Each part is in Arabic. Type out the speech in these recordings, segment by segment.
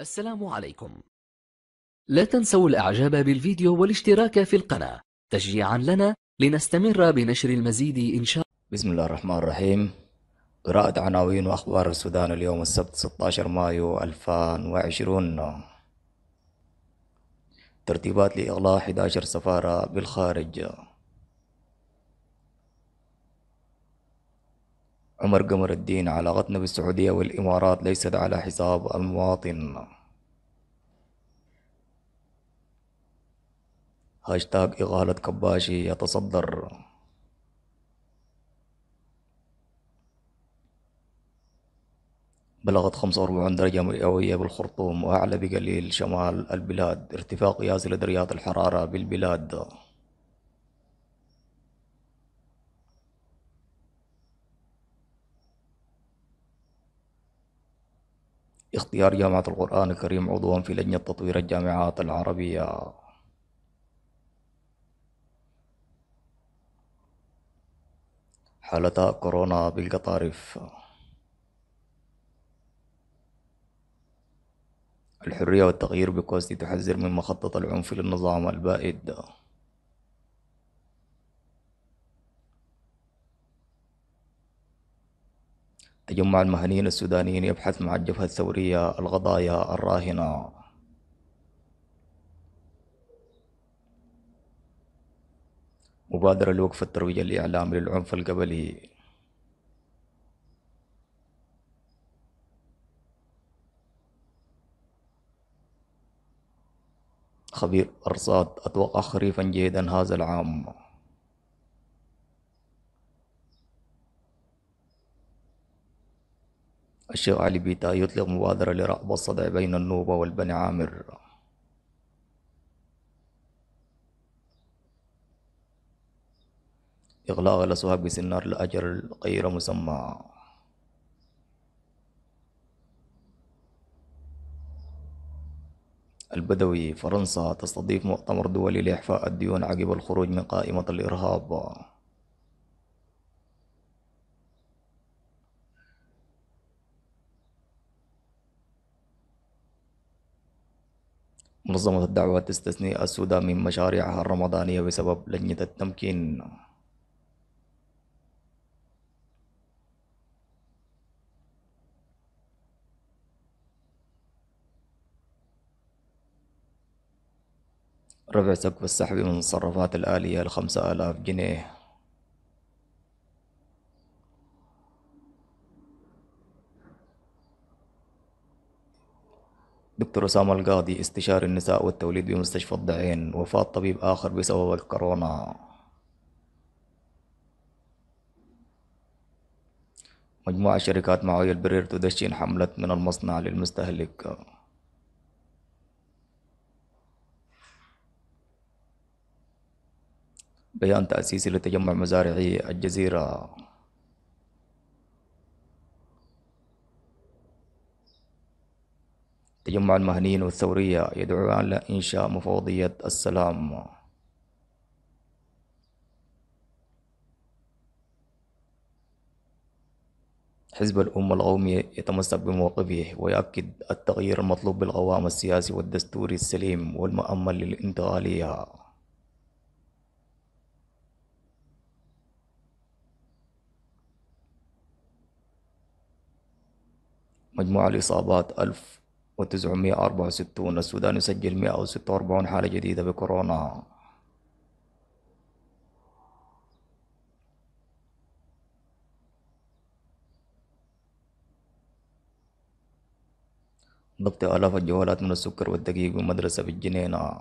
السلام عليكم لا تنسوا الإعجاب بالفيديو والاشتراك في القناة تشجيعا لنا لنستمر بنشر المزيد إن شاء بسم الله الرحمن الرحيم قراءة عناوين وأخبار السودان اليوم السبت 16 مايو 2020 ترتيبات لإغلاق 11 سفارة بالخارج عمر قمر الدين علاقتنا بالسعودية والإمارات ليست على حساب المواطن هاشتاغ إغالة كباشي يتصدر بلغت 45 درجة مئوية بالخرطوم وأعلى بقليل شمال البلاد ارتفاع قياسي لدرجات الحرارة بالبلاد اختيار جامعة القرآن الكريم عضوا في لجنة تطوير الجامعات العربية حالة كورونا بالقطارف الحرية والتغيير بكوستي تحذر من مخطط العنف للنظام البائد يجمع المهنيين السودانيين يبحث مع الجبهة الثورية القضايا الراهنة مبادرة لوقف الترويج الإعلامي للعنف القبلي خبير أرصاد أتوقع خريفا جيدا هذا العام الشيخ علي بيتا يطلق مبادرة لرأب الصدع بين النوبة والبني عامر إغلاق الأسواق بسنار الأجر غير مسمى البدوي فرنسا تستضيف مؤتمر دولي لإحفاء الديون عقب الخروج من قائمة الإرهاب منظمة الدعوة تستثني السودان من مشاريعها الرمضانية بسبب لجنة التمكين رفع سقف السحب من الصرافات الآلية لخمسة آلاف جنيه دكتور أسامة القاضي استشاري النساء والتوليد بمستشفى الضعين وفاة طبيب آخر بسبب الكورونا مجموعة شركات معوية البرير تدشن حملة من المصنع للمستهلك بيان تأسيسي لتجمع مزارعي الجزيرة تجمع المهنيين والثورية يدعوان لإنشاء مفوضية السلام حزب الأمة القومي يتمسك بموقفه ويؤكد التغيير المطلوب بالقوام السياسي والدستوري السليم والمؤمل للانتقالية مجموع الإصابات ألف و964 السودان يسجل 146 حالة جديدة بكورونا ضبط آلاف الجوالات من السكر والدقيق والمدرسة بالجنينة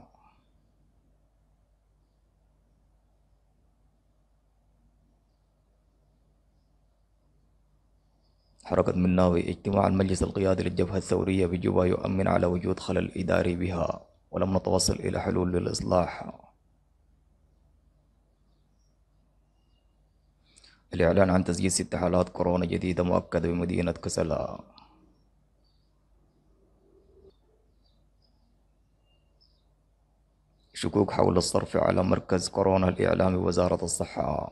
حركة مناوي اجتماع المجلس القيادي للجبهة الثورية بجوبا يؤمن على وجود خلل إداري بها ولم نتوصل إلى حلول للإصلاح الإعلان عن تسجيل ست حالات كورونا جديدة مؤكدة بمدينة كسلا شكوك حول الصرف على مركز كورونا الإعلامي وزارة الصحة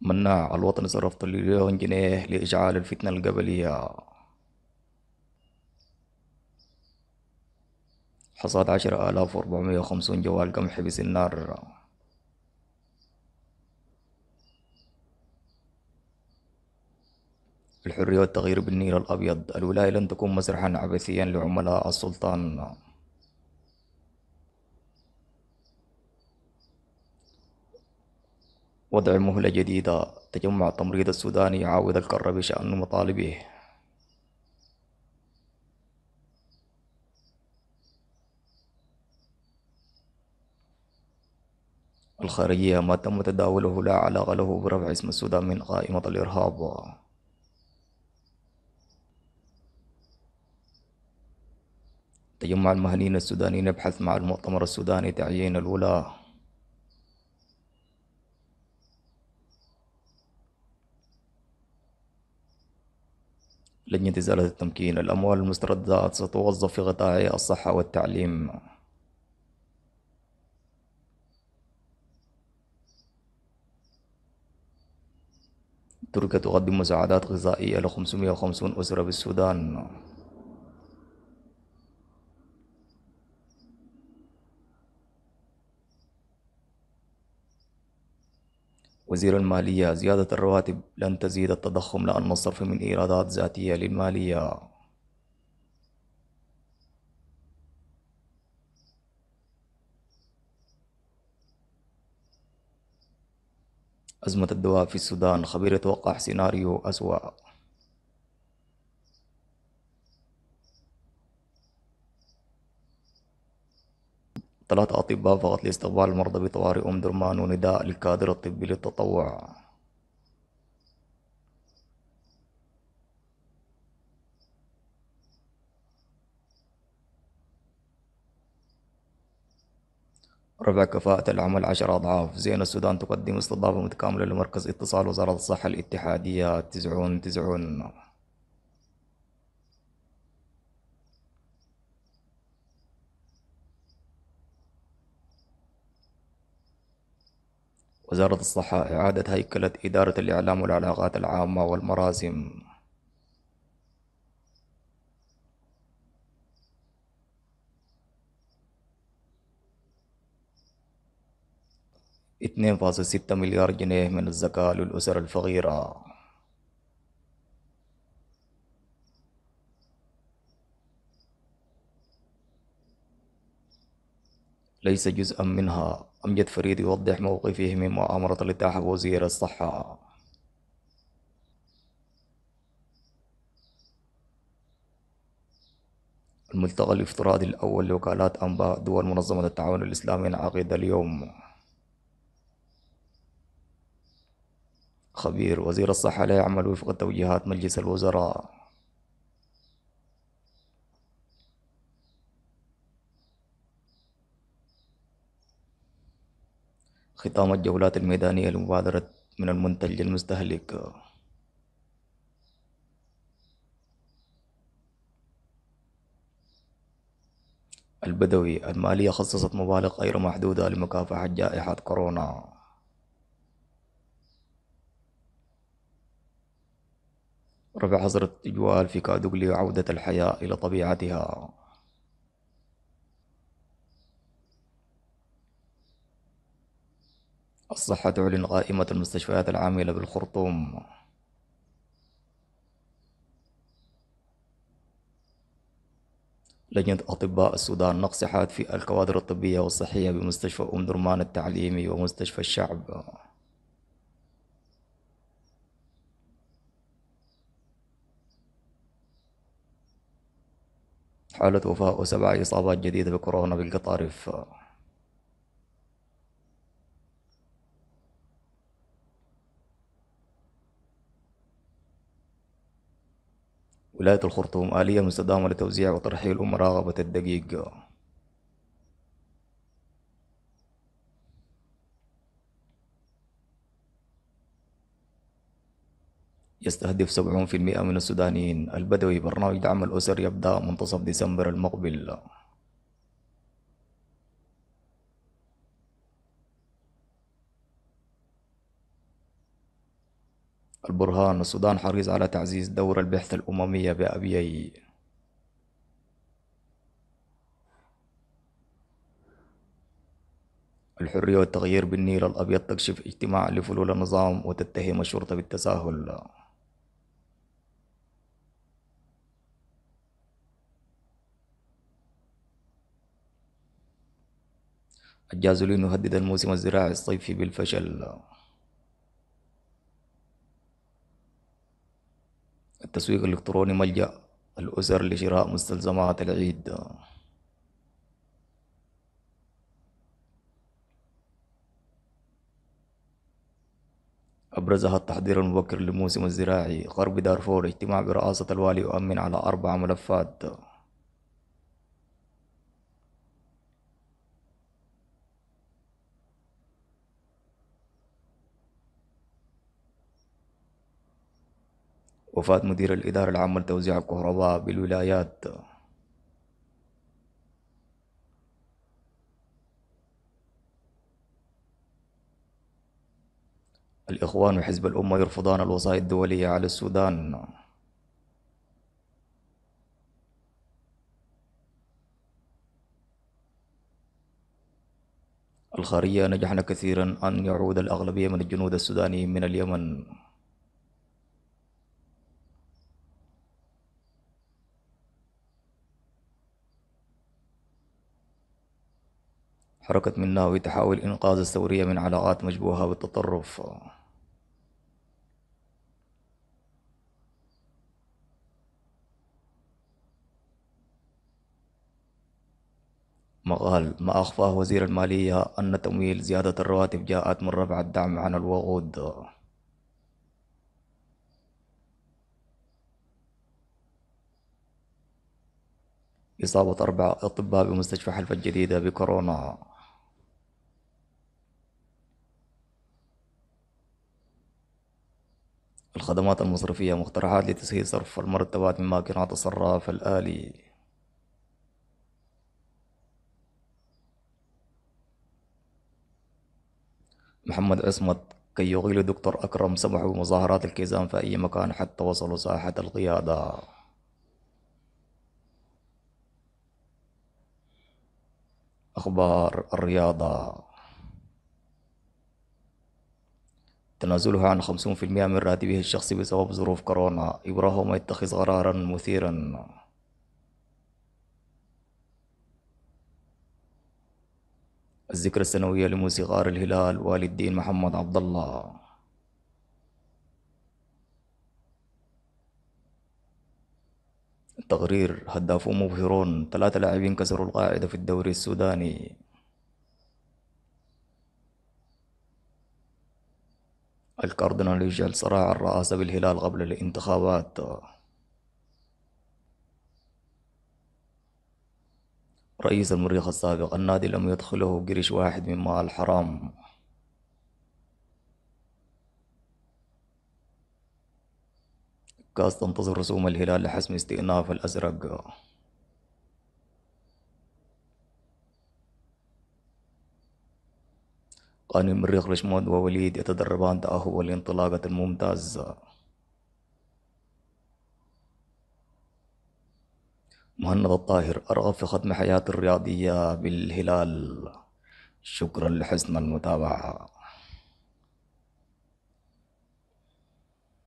مناع الوطن صرفت مليون جنيه لإشعال الفتنة القبلية حصاد عشرة آلاف وأربعمية وخمسون جوال قمح بس النار الحرية والتغيير بالنيل الأبيض الولاية لن تكون مسرحا عبثيا لعملاء السلطان وضع مهلة جديدة تجمع التمريض السوداني يعاود الكرة بشأن مطالبه الخارجية ما تم تداوله لا علاقة له برفع اسم السودان من قائمة الإرهاب تجمع المهنيين السودانيين يبحث مع المؤتمر السوداني تعيين الولاة لجنة إزالة التمكين الأموال المستردات ستوظف في قطاع الصحة والتعليم تركيا تقدم مساعدات غذائية ل 550 أسرة بالسودان وزير المالية زيادة الرواتب لن تزيد التضخم لأن الصرف من إيرادات ذاتية للمالية أزمة الدواء في السودان خبير يتوقع سيناريو أسوأ ثلاثة أطباء فقط لاستقبال المرضى بطوارئ أم درمان ونداء للكادر الطبي للتطوع ربع كفاءة العمل عشر أضعاف زين السودان تقدم استضافة متكاملة لمركز اتصال وزارة الصحة الاتحادية تسعون تسعون وزارة الصحة إعادة هيكلة إدارة الإعلام والعلاقات العامة والمراسم اثنين فاصل ستة مليار جنيه من الزكاة للأسر الفقيرة ليس جزءا منها أمجد فريد يوضح موقفه من مؤامرة الاتحاد وزير الصحة الملتقى الافتراضي الأول لوكالات أنباء دول منظمة التعاون الإسلامي عقد اليوم خبير وزير الصحة لا يعمل وفق توجيهات مجلس الوزراء ختام الجولات الميدانية لمبادرة من المنتج للمستهلك البدوي المالية خصصت مبالغ غير محدودة لمكافحة جائحة كورونا رفع حظر التجوال في كادوغلي عودة الحياة إلى طبيعتها الصحة تعلن قائمة المستشفيات العاملة بالخرطوم لجنة أطباء السودان نقص حاد في الكوادر الطبية والصحية بمستشفى أم درمان التعليمي ومستشفى الشعب حالة وفاة وسبع إصابات جديدة بكورونا بالقطارف ولاية الخرطوم آلية مستدامة لتوزيع وترحيل أم راغبة الدقيق يستهدف 70% من السودانيين البدوي برنامج دعم الأسر يبدأ منتصف ديسمبر المقبل البرهان السودان حريص على تعزيز دور البحث الأممية بأبيي الحرية والتغيير بالنيل الأبيض تكشف اجتماع لفلول النظام وتتهم الشرطة بالتساهل الجازولين يهدد الموسم الزراعي الصيفي بالفشل التسويق الإلكتروني ملجأ الأسر لشراء مستلزمات العيد أبرزها التحضير المبكر للموسم الزراعي غرب دارفور اجتماع برئاسة الوالي يؤمن على أربع ملفات وفاة مدير الإدارة العامة لتوزيع الكهرباء بالولايات الإخوان وحزب الأمة يرفضان الوصايا الدولية على السودان الخارية نجحنا كثيرا أن يعود الأغلبية من الجنود السودانيين من اليمن حركة مناوي تحاول إنقاذ الثورية من علاقات مشبوهة بالتطرف مقال ما أخفاه وزير المالية أن تمويل زيادة الرواتب جاءت من رفع الدعم عن الوقود إصابة أربعة أطباء بمستشفى حلف الجديدة بكورونا الخدمات المصرفية مقترحات لتسهيل صرف المرتبات من ماكينات الصراف الآلي محمد عصمت كي يغيل دكتور أكرم سمح بمظاهرات الكيزان في أي مكان حتى وصلوا ساحة القيادة أخبار الرياضة تنازلها عن 50% من راتبه الشخصي بسبب ظروف كورونا إبراهيم يتخذ قرارا مثيرا الذكرى السنوية لموسيقار الهلال والي الدين محمد عبد الله التقرير هدافون مبهرون ثلاثة لاعبين كسروا القاعدة في الدوري السوداني الكاردينال يجعل صراع الرئاسة بالهلال قبل الانتخابات رئيس المريخ السابق النادي لم يدخله قرش واحد من مال الحرام كاس تنتظر رسوم الهلال لحسم استئناف الأزرق قانون المريخ رشمود ووليد يتدربان تأهب الانطلاقة الممتازة مهند الطاهر أرغب في ختم حياتي الرياضية بالهلال شكرا لحسن المتابعة